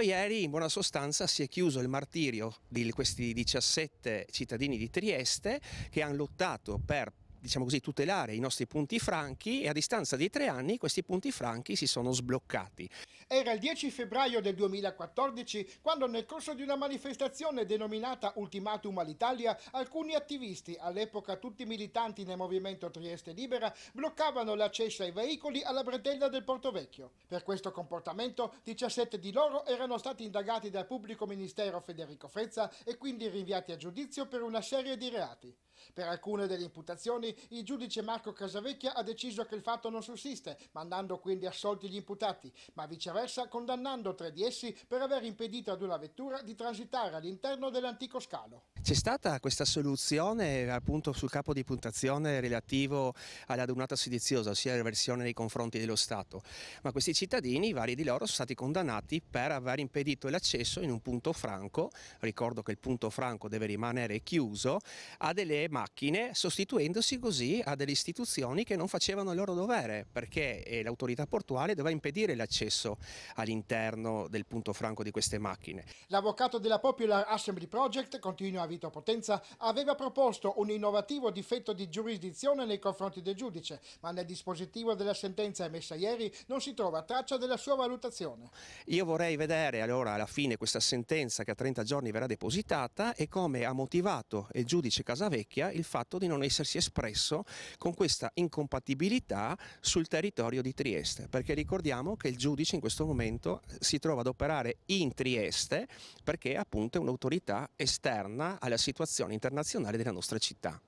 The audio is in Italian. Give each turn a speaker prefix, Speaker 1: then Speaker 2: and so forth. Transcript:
Speaker 1: Ieri in buona sostanza si è chiuso il martirio di questi 17 cittadini di Trieste che hanno lottato per diciamo così, tutelare i nostri punti franchi e a distanza di tre anni questi punti franchi si sono sbloccati.
Speaker 2: Era il 10 febbraio del 2014 quando nel corso di una manifestazione denominata Ultimatum all'Italia alcuni attivisti, all'epoca tutti militanti nel movimento Trieste Libera, bloccavano l'accesso ai veicoli alla bretella del Porto Vecchio. Per questo comportamento 17 di loro erano stati indagati dal pubblico ministero Federico Frezza e quindi rinviati a giudizio per una serie di reati. Per alcune delle imputazioni il giudice Marco Casavecchia ha deciso che il fatto non sussiste, mandando quindi assolti gli imputati, ma viceversa condannando tre di essi per aver impedito ad una vettura di transitare all'interno dell'antico scalo.
Speaker 1: C'è stata questa soluzione eh, appunto sul capo di imputazione relativo alla donata sediziosa, ossia la versione nei confronti dello Stato, ma questi cittadini, vari di loro, sono stati condannati per aver impedito l'accesso in un punto franco, ricordo che il punto franco deve rimanere chiuso, a delle macchine, sostituendosi così a delle istituzioni che non facevano il loro dovere, perché eh, l'autorità portuale doveva impedire l'accesso all'interno del punto franco di queste macchine.
Speaker 2: L'avvocato della Popular Assembly Project, continua a Vito Potenza, aveva proposto un innovativo difetto di giurisdizione nei confronti del giudice, ma nel dispositivo della sentenza emessa ieri non si trova traccia della sua valutazione.
Speaker 1: Io vorrei vedere allora alla fine questa sentenza che a 30 giorni verrà depositata e come ha motivato il giudice Casavecchi rischia il fatto di non essersi espresso con questa incompatibilità sul territorio di Trieste, perché ricordiamo che il giudice in questo momento eh, si trova ad operare in Trieste perché appunto è un'autorità esterna alla situazione internazionale della nostra città.